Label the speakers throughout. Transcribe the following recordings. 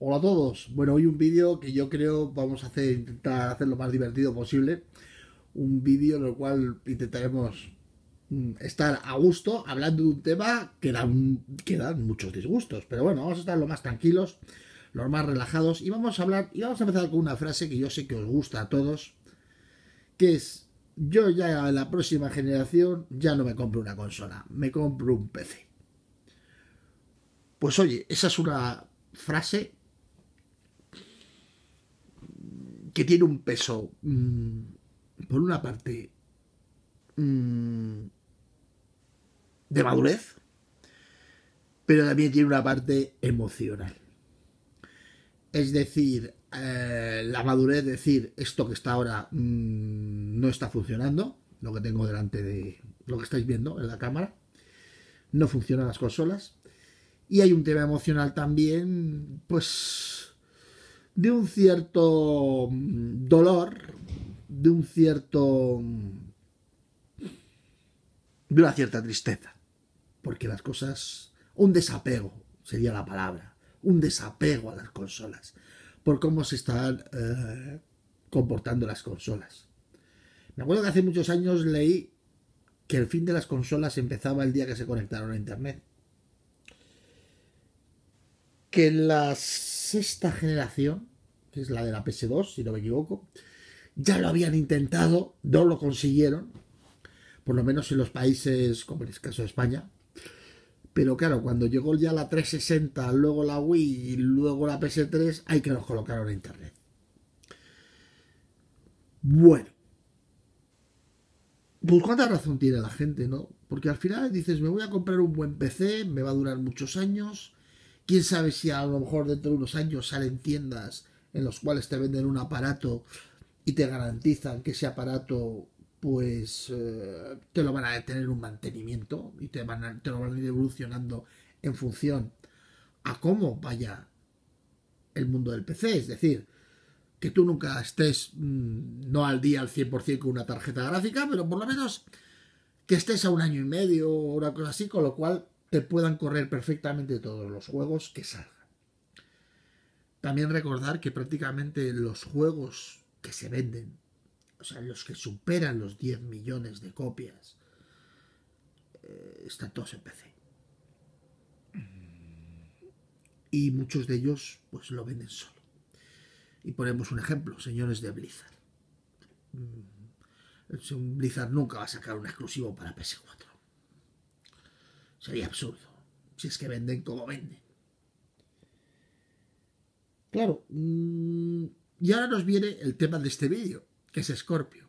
Speaker 1: Hola a todos. Bueno, hoy un vídeo que yo creo vamos a hacer, intentar hacer lo más divertido posible. Un vídeo en el cual intentaremos mm, estar a gusto hablando de un tema que dan, muchos disgustos. Pero bueno, vamos a estar lo más tranquilos, los más relajados y vamos a hablar y vamos a empezar con una frase que yo sé que os gusta a todos, que es yo ya en la próxima generación ya no me compro una consola, me compro un PC. Pues oye, esa es una frase que tiene un peso, mm, por una parte, mm, de madurez, pero también tiene una parte emocional. Es decir, eh, la madurez, decir, esto que está ahora mm, no está funcionando, lo que tengo delante de lo que estáis viendo en la cámara, no funcionan las consolas. Y hay un tema emocional también, pues de un cierto mm, dolor, de un cierto mm, de una cierta tristeza, porque las cosas, un desapego sería la palabra, un desapego a las consolas, por cómo se están eh, comportando las consolas. Me acuerdo que hace muchos años leí que el fin de las consolas empezaba el día que se conectaron a Internet que la sexta generación, que es la de la PS2, si no me equivoco, ya lo habían intentado, no lo consiguieron, por lo menos en los países como en el caso de España. Pero claro, cuando llegó ya la 360, luego la Wii y luego la PS3, hay que nos colocaron a internet. Bueno. Pues cuánta razón tiene la gente, ¿no? Porque al final dices, me voy a comprar un buen PC, me va a durar muchos años, Quién sabe si a lo mejor dentro de unos años salen tiendas en los cuales te venden un aparato y te garantizan que ese aparato pues eh, te lo van a tener un mantenimiento y te, van lo van a ir evolucionando en función a cómo vaya el mundo del PC. Es decir, que tú nunca estés mm, no al día al 100% con una tarjeta gráfica, pero por lo menos que estés a un año y medio o una cosa así, con lo cual que puedan correr perfectamente todos los juegos que salgan. También recordar que prácticamente los juegos que se venden, o sea, los que superan los 10 millones de copias, eh, están todos en PC. Y muchos de ellos pues lo venden solo. Y ponemos un ejemplo, señores de Blizzard. Mm, Blizzard nunca va a sacar un exclusivo para PS4. Sería absurdo, si es que venden como venden. Claro, mm, y ahora nos viene el tema de este vídeo, que es Scorpio.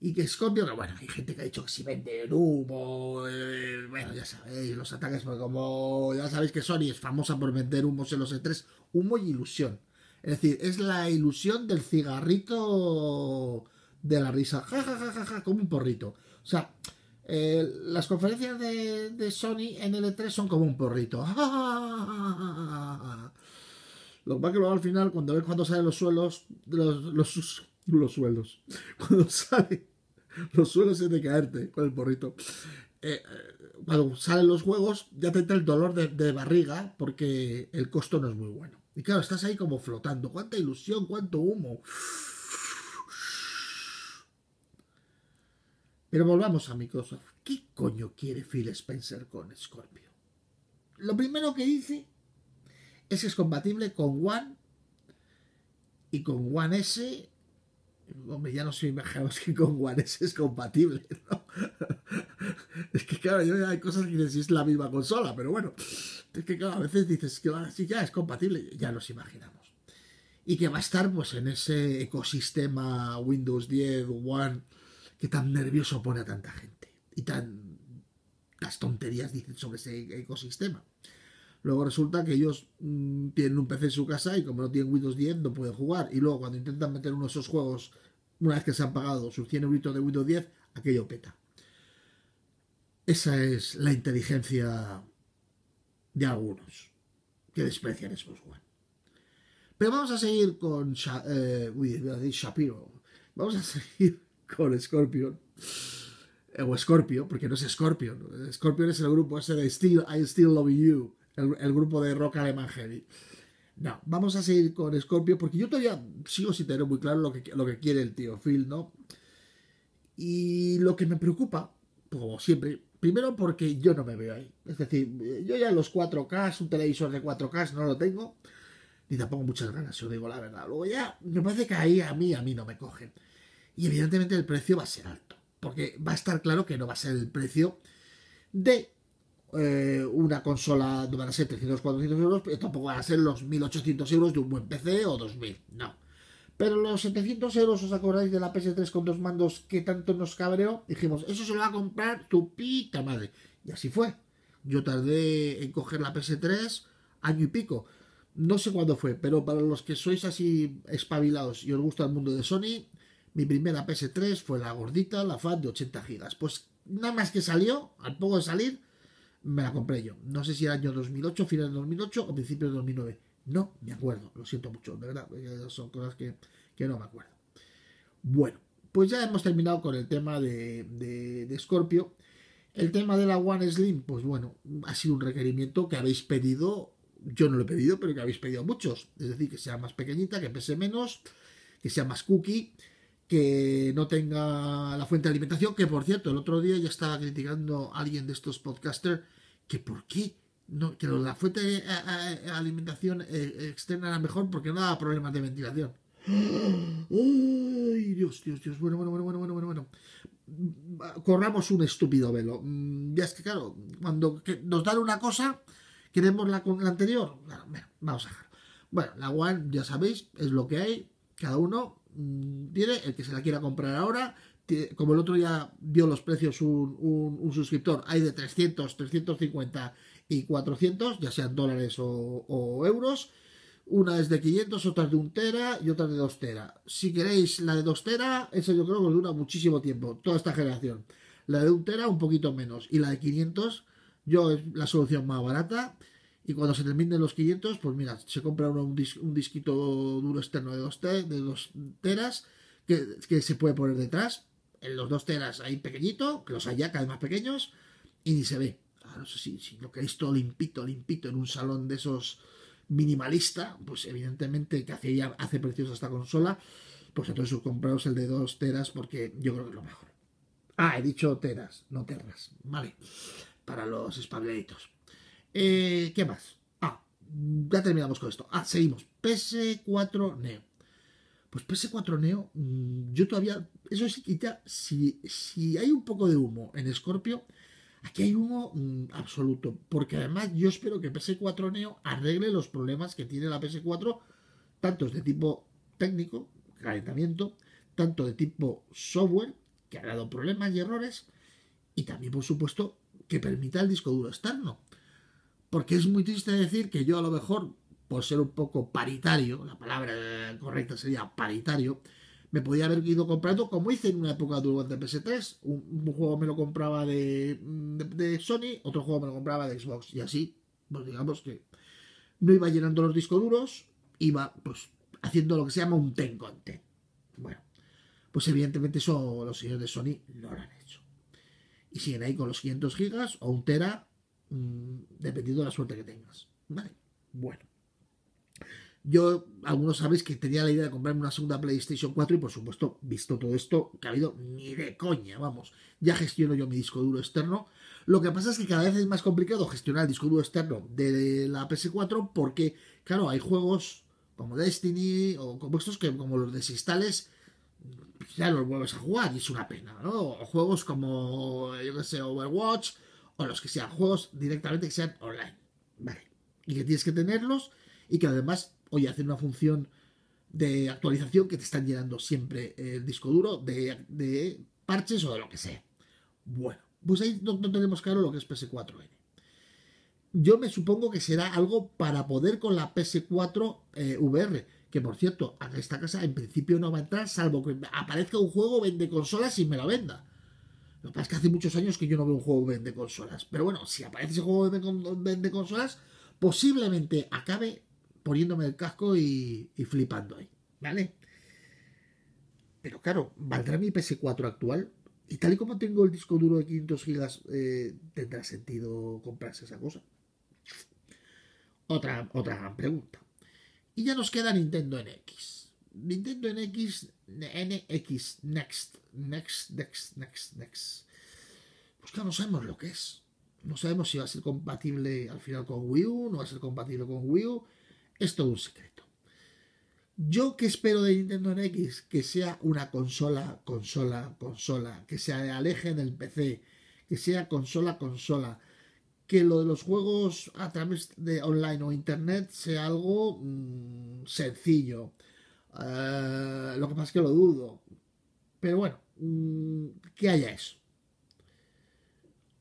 Speaker 1: Y que Scorpio, que bueno, hay gente que ha dicho que si venden humo, eh, bueno, ya sabéis, los ataques, pues como ya sabéis que Sony es famosa por vender humos en los E3, humo y ilusión. Es decir, es la ilusión del cigarrito de la risa, ja, ja, ja, ja, ja como un porrito. O sea, eh, las conferencias de, Sony en L3 son como un porrito. Lo que que al final, cuando ves cuando salen los suelos, los, los, los suelos, cuando salen los suelos es de caerte con el porrito. Eh, eh, cuando salen los juegos, ya te entra el dolor de, barriga porque el costo no es muy bueno. Y claro, estás ahí como flotando. ¡Cuánta ilusión! ¡Cuánto humo! Pero volvamos a Microsoft. ¿Qué coño quiere Phil Spencer con Scorpio? Lo primero que dice es que es compatible con One y con One S. Hombre, ya no imaginamos que con One S es compatible, ¿no? Es que claro, hay cosas que dices si es la misma consola, pero bueno, es que claro, a veces dices que ah, sí, ya es compatible, ya nos imaginamos. Y que va a estar pues en ese ecosistema Windows 10, One que tan nervioso pone a tanta gente y tan las tonterías dicen sobre ese ecosistema. Luego resulta que ellos mm, tienen un PC en su casa y como no tienen Windows 10 no pueden jugar. Y luego cuando intentan meter uno de esos juegos, una vez que se han pagado sus 100 euros de Windows 10, aquello peta. Esa es la inteligencia de algunos que desprecian esos One. Pero vamos a seguir con eh, Shapiro. Vamos a seguir con Scorpion. Eh, o Scorpio, porque no es Scorpion. Scorpion es el grupo ese de Still, I Still Love You, el, grupo de rock alemán heavy. No, vamos a seguir con Scorpio porque yo todavía sigo sin tener muy claro lo que, lo que quiere el tío Phil, ¿no? Y lo que me preocupa, como siempre, primero porque yo no me veo ahí. Es decir, yo ya los 4K, un televisor de 4K no lo tengo, ni tampoco muchas ganas, yo digo la verdad. Luego ya, me parece que ahí a mí, a mí no me cogen y evidentemente el precio va a ser alto, porque va a estar claro que no va a ser el precio de eh, una consola, no van a ser 300 400 euros, pero tampoco van a ser los 1800 euros de un buen PC o 2000, no. Pero los 700 euros, ¿os acordáis de la PS3 con dos mandos que tanto nos cabreó? Dijimos, eso se lo va a comprar tu pita madre. Y así fue. Yo tardé en coger la PS3 año y pico. No sé cuándo fue, pero para los que sois así espabilados y os gusta el mundo de Sony, mi primera PS3 fue la gordita, la FAT de 80 GB, Pues nada más que salió, al poco de salir, me la compré yo. No sé si era año 2008, final de 2008 o principio de 2009. No me acuerdo, lo siento mucho, de verdad, eh, son cosas que, no me acuerdo. Bueno, pues ya hemos terminado con el tema de, de, de Scorpio. El tema de la One Slim, pues bueno, ha sido un requerimiento que habéis pedido, yo no lo he pedido, pero que habéis pedido muchos. Es decir, que sea más pequeñita, que pese menos, que sea más cookie que no tenga la fuente de alimentación, que por cierto, el otro día ya estaba criticando a alguien de estos podcasters que por qué no, que la fuente de alimentación eh, externa era mejor porque no daba problemas de ventilación. ¡Ay, Dios, Dios, Dios! Bueno, bueno, bueno, bueno, bueno, bueno, Corramos un estúpido velo. Mm, ya es que, claro, cuando nos dan una cosa, queremos la, la anterior. Bueno, vamos a Bueno, la One, ya sabéis, es lo que hay. Cada uno Mm, tiene el que se la quiera comprar ahora. como el otro ya dio los precios un, un, suscriptor, hay de 300, 350 y 400, ya sean dólares o, euros. Una es de 500, otra de un tera y otra de 2 tera. Si queréis la de 2 tera, eso yo creo que dura muchísimo tiempo, toda esta generación. La de un tera un poquito menos y la de 500, yo es la solución más barata. Y cuando se terminen los 500, pues mira, se compra un, un, disquito duro externo de 2 dos teras que, se puede poner detrás. En los 2 teras ahí pequeñito, que los hay ya cada vez más pequeños, y ni se ve. no sé si, si lo queréis todo limpito, limpito en un salón de esos minimalista, pues evidentemente que hace, ya hace preciosa esta consola, pues entonces compraos el de 2 teras porque yo creo que es lo mejor. Ah, he dicho teras, no terras, ¿vale? Para los espabiladitos. Eh, ¿Qué más? Ah, ya terminamos con esto. Ah, seguimos. PS4 Neo. Pues PS4 Neo, mm, yo todavía. Eso sí, quita. Si, si hay un poco de humo en Scorpio, aquí hay humo mm, absoluto. Porque además yo espero que PS4 Neo arregle los problemas que tiene la PS4, tantos de tipo técnico, calentamiento, tanto de tipo software, que ha dado problemas y errores, y también, por supuesto, que permita el disco duro externo porque es muy triste decir que yo a lo mejor, por ser un poco paritario, la palabra correcta sería paritario, me podía haber ido comprando, como hice en una época de PS3, un, juego me lo compraba de, Sony, otro juego me lo compraba de Xbox, y así, pues digamos que no iba llenando los discos duros, iba pues haciendo lo que se llama un ten con ten. Bueno, pues evidentemente eso los señores de Sony no lo han hecho. Y siguen ahí con los 500 gigas o un tera Mm, dependiendo de la suerte que tengas. Vale, bueno. Yo, algunos sabéis que tenía la idea de comprarme una segunda PlayStation 4 y por supuesto, visto todo esto, que ha habido ni de coña, vamos. Ya gestiono yo mi disco duro externo. Lo que pasa es que cada vez es más complicado gestionar el disco duro externo de la PS4 porque, claro, hay juegos como Destiny o como estos que como los desinstales ya los vuelves a jugar y es una pena, ¿no? O juegos como, yo qué sé, Overwatch o los que sean juegos directamente que sean online. Vale. Y que tienes que tenerlos y que además, hoy hacen una función de actualización que te están llenando siempre el disco duro de, parches o de lo que sea. Bueno, pues ahí no, tenemos claro lo que es PS4N. Yo me supongo que será algo para poder con la PS4 eh, VR, que por cierto, a esta casa en principio no va a entrar, salvo que aparezca un juego, vende consolas y me la venda. Lo que pasa es que hace muchos años que yo no veo un juego de consolas. Pero bueno, si aparece ese juego de, consolas, posiblemente acabe poniéndome el casco y, flipando ahí, ¿vale? Pero claro, ¿valdrá mi PS4 actual? Y tal y como tengo el disco duro de 500 gigas, eh, ¿tendrá sentido comprarse esa cosa? Otra, otra pregunta. Y ya nos queda Nintendo NX. Nintendo NX, NX, Next, Next, Next, Next, Next. Pues claro, no sabemos lo que es. No sabemos si va a ser compatible al final con Wii U, no va a ser compatible con Wii U. Es todo un secreto. Yo que espero de Nintendo NX que sea una consola, consola, consola, que se aleje del PC, que sea consola, consola, que lo de los juegos a través de online o internet sea algo mm, sencillo eh, lo que pasa es que lo dudo. Pero bueno, mm, que haya eso.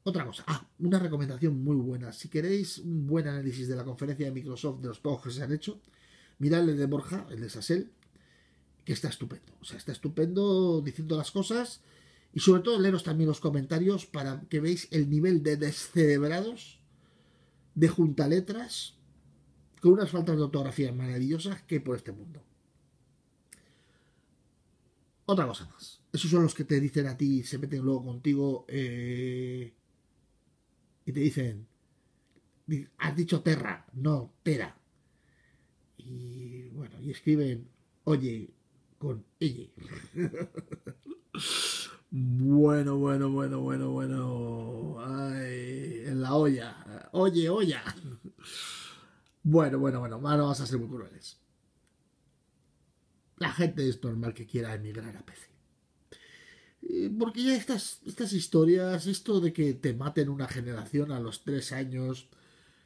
Speaker 1: Otra cosa. Ah, una recomendación muy buena. Si queréis un buen análisis de la conferencia de Microsoft de los pocos que se han hecho, mirad el de Borja, el de Sassel que está estupendo. O sea, está estupendo diciendo las cosas y sobre todo leeros también los comentarios para que veáis el nivel de descerebrados, de juntaletras, con unas faltas de ortografía maravillosas que hay por este mundo otra cosa más. Esos son los que te dicen a ti, se meten luego contigo eh, y te dicen, has dicho Terra, no Tera. Y bueno, y escriben, oye, con ella. bueno, bueno, bueno, bueno, bueno. Ay, en la olla. Oye, olla. bueno, bueno, bueno, ahora vas a ser muy crueles la gente es normal que quiera emigrar a PC. Porque ya estas, estas historias, esto de que te maten una generación a los tres años,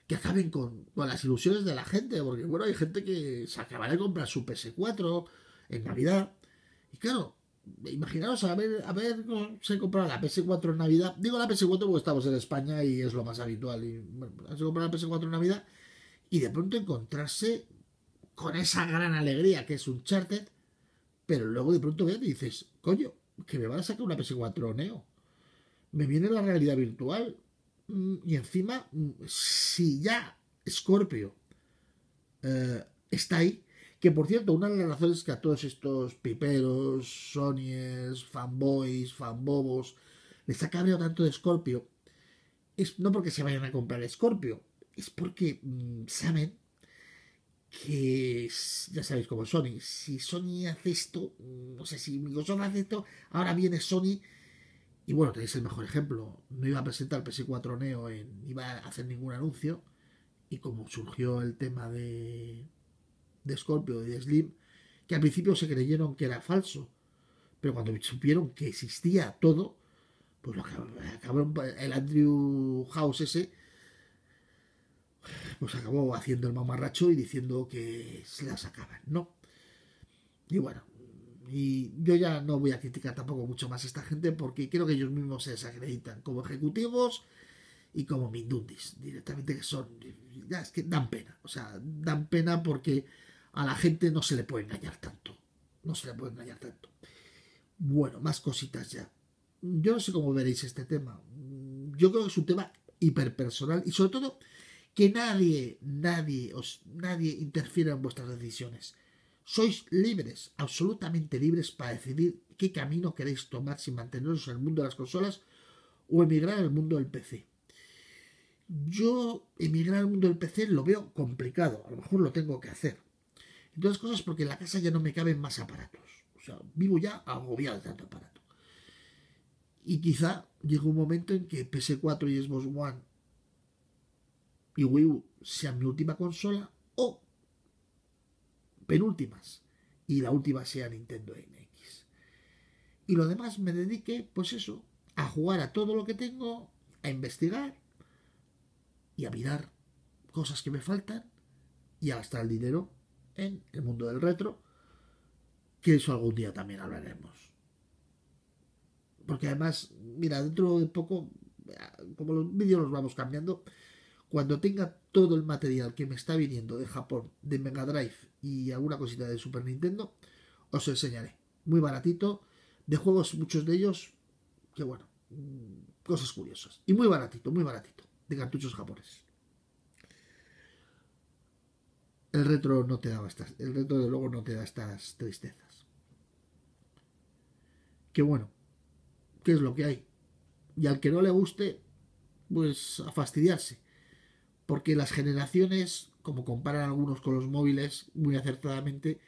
Speaker 1: que acaben con, las ilusiones de la gente, porque bueno, hay gente que se acaba de comprar su PS4 en Navidad. Y claro, imaginaros ver cómo se comprado la PS4 en Navidad. Digo la PS4 porque estamos en España y es lo más habitual. Y se compró la PS4 en Navidad y de pronto encontrarse con esa gran alegría que es un pero luego de pronto ves y dices, coño, que me van a sacar una PS4 Neo. Me viene la realidad virtual. Mm, y encima, mm, si ya Scorpio eh, está ahí, que por cierto, una de las razones que a todos estos piperos, sonies, fanboys, fanbobos, les ha cabreado tanto de Scorpio, es no porque se vayan a comprar Scorpio, es porque mm, saben que ya sabéis como Sony, si Sony hace esto, no sé si Microsoft hace esto, ahora viene Sony y bueno, tenéis el mejor ejemplo, no iba a presentar el PS4 Neo, en, iba a hacer ningún anuncio y como surgió el tema de, de Scorpio y de Slim, que al principio se creyeron que era falso, pero cuando supieron que existía todo, pues lo el Andrew House ese pues acabó haciendo el mamarracho y diciendo que se las acaban, ¿no? Y bueno, y yo ya no voy a criticar tampoco mucho más a esta gente porque creo que ellos mismos se desacreditan como ejecutivos y como mindundis, directamente que son, ya es que dan pena, o sea, dan pena porque a la gente no se le puede engañar tanto, no se le puede engañar tanto. Bueno, más cositas ya. Yo no sé cómo veréis este tema. Yo creo que es un tema hiperpersonal y sobre todo que nadie, nadie, os, nadie interfiera en vuestras decisiones. Sois libres, absolutamente libres para decidir qué camino queréis tomar si manteneros en el mundo de las consolas o emigrar al mundo del PC. Yo emigrar al mundo del PC lo veo complicado, a lo mejor lo tengo que hacer. todas otras cosas porque en la casa ya no me caben más aparatos. O sea, vivo ya agobiado de tanto aparato. Y quizá llegue un momento en que PS4 y Xbox One y Wii U sea mi última consola o penúltimas y la última sea Nintendo NX. Y lo demás me dedique, pues eso, a jugar a todo lo que tengo, a investigar y a mirar cosas que me faltan y a gastar el dinero en el mundo del retro, que eso algún día también hablaremos. Porque además, mira, dentro de poco, como los vídeos los vamos cambiando, cuando tenga todo el material que me está viniendo de Japón, de Mega Drive y alguna cosita de Super Nintendo, os enseñaré. Muy baratito, de juegos muchos de ellos, que bueno, mm, cosas curiosas. Y muy baratito, muy baratito, de cartuchos japoneses. El retro no te da estas, el retro de luego no te da estas tristezas. Que bueno, ¿qué es lo que hay? Y al que no le guste, pues a fastidiarse porque las generaciones, como comparan algunos con los móviles muy acertadamente,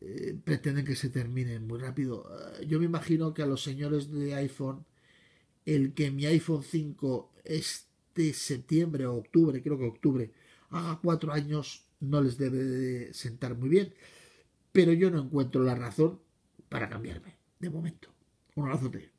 Speaker 1: eh, pretenden que se terminen muy rápido. Eh, yo me imagino que a los señores de iPhone, el que mi iPhone 5 este septiembre o octubre, creo que octubre, haga cuatro años, no les debe sentar muy bien. Pero yo no encuentro la razón para cambiarme, de momento. Un abrazote.